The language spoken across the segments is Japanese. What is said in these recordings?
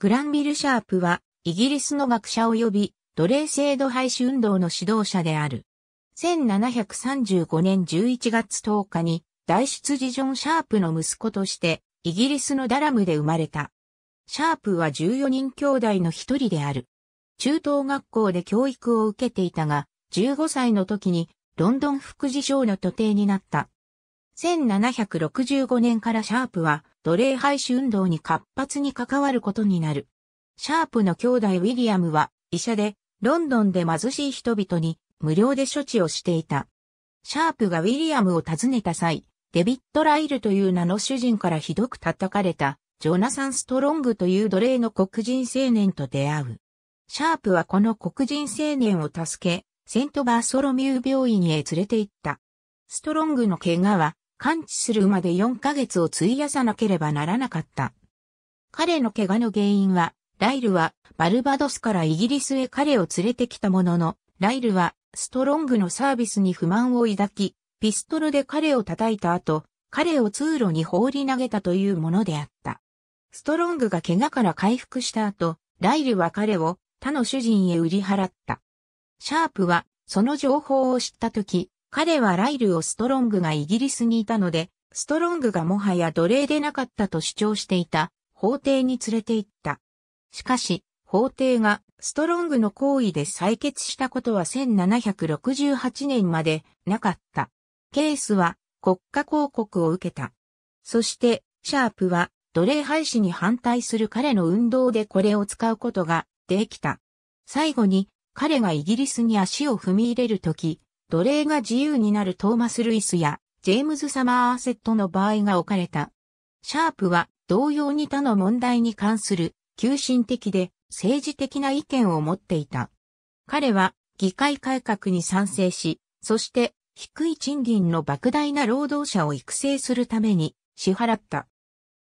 グランビル・シャープは、イギリスの学者及び奴隷制度廃止運動の指導者である。1735年11月10日に、大羊ジョン・シャープの息子として、イギリスのダラムで生まれた。シャープは14人兄弟の一人である。中等学校で教育を受けていたが、15歳の時にロンドン副次長の徒弟になった。1765年からシャープは奴隷廃止運動に活発に関わることになる。シャープの兄弟ウィリアムは医者で、ロンドンで貧しい人々に無料で処置をしていた。シャープがウィリアムを訪ねた際、デビット・ライルという名の主人からひどく叩かれた、ジョナサン・ストロングという奴隷の黒人青年と出会う。シャープはこの黒人青年を助け、セント・バーソロミュー病院へ連れて行った。ストロングの怪我は完治するまで4ヶ月を費やさなければならなかった。彼の怪我の原因は、ライルはバルバドスからイギリスへ彼を連れてきたものの、ライルはストロングのサービスに不満を抱き、ピストルで彼を叩いた後、彼を通路に放り投げたというものであった。ストロングが怪我から回復した後、ライルは彼を他の主人へ売り払った。シャープはその情報を知った時、彼はライルをストロングがイギリスにいたので、ストロングがもはや奴隷でなかったと主張していた、法廷に連れて行った。しかし、法廷がストロングの行為で採決したことは1768年までなかった。ケースは国家広告を受けた。そして、シャープは奴隷廃止に反対する彼の運動でこれを使うことができた。最後に、彼がイギリスに足を踏み入れるとき、奴隷が自由になるトーマス・ルイスやジェームズ・サマーアセットの場合が置かれた。シャープは同様に他の問題に関する求心的で政治的な意見を持っていた。彼は議会改革に賛成し、そして低い賃金の莫大な労働者を育成するために支払った。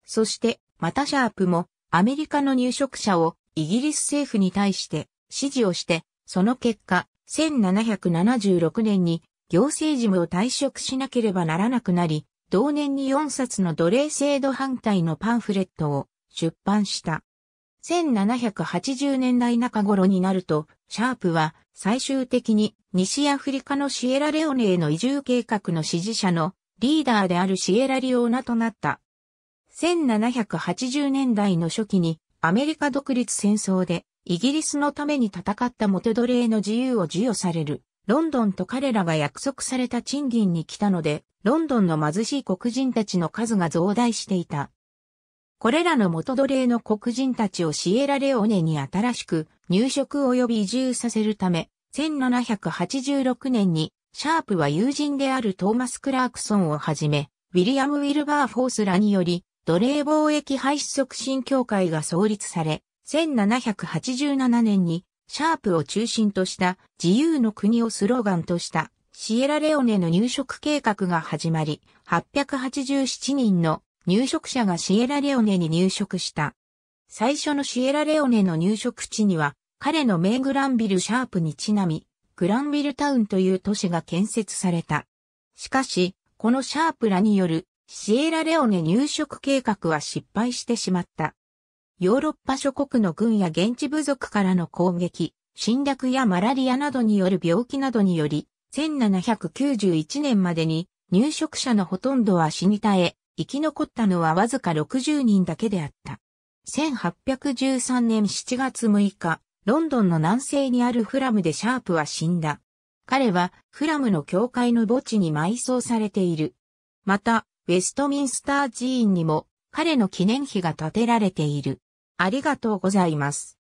そしてまたシャープもアメリカの入植者をイギリス政府に対して支持をして、その結果、1776年に行政事務を退職しなければならなくなり、同年に4冊の奴隷制度反対のパンフレットを出版した。1780年代中頃になると、シャープは最終的に西アフリカのシエラレオネへの移住計画の支持者のリーダーであるシエラリオーナとなった。1780年代の初期にアメリカ独立戦争でイギリスのために戦った元奴隷の自由を授与される。ロンドンと彼らが約束された賃金に来たので、ロンドンの貧しい黒人たちの数が増大していた。これらの元奴隷の黒人たちをシエラレオネに新しく入植及び移住させるため、1786年にシャープは友人であるトーマス・クラークソンをはじめ、ウィリアム・ウィルバー・フォースらにより、奴隷貿易廃止促進協会が創立され、1787年にシャープを中心とした自由の国をスローガンとしたシエラレオネの入植計画が始まり、887人の入植者がシエラレオネに入植した。最初のシエラレオネの入植地には、彼の名グランビルシャープにちなみ、グランビルタウンという都市が建設された。しかし、このシャープらによるシエラレオネ入植計画は失敗してしまった。ヨーロッパ諸国の軍や現地部族からの攻撃、侵略やマラリアなどによる病気などにより、1791年までに入植者のほとんどは死に絶え、生き残ったのはわずか60人だけであった。1813年7月6日、ロンドンの南西にあるフラムでシャープは死んだ。彼はフラムの教会の墓地に埋葬されている。また、ウェストミンスター寺院にも彼の記念碑が建てられている。ありがとうございます。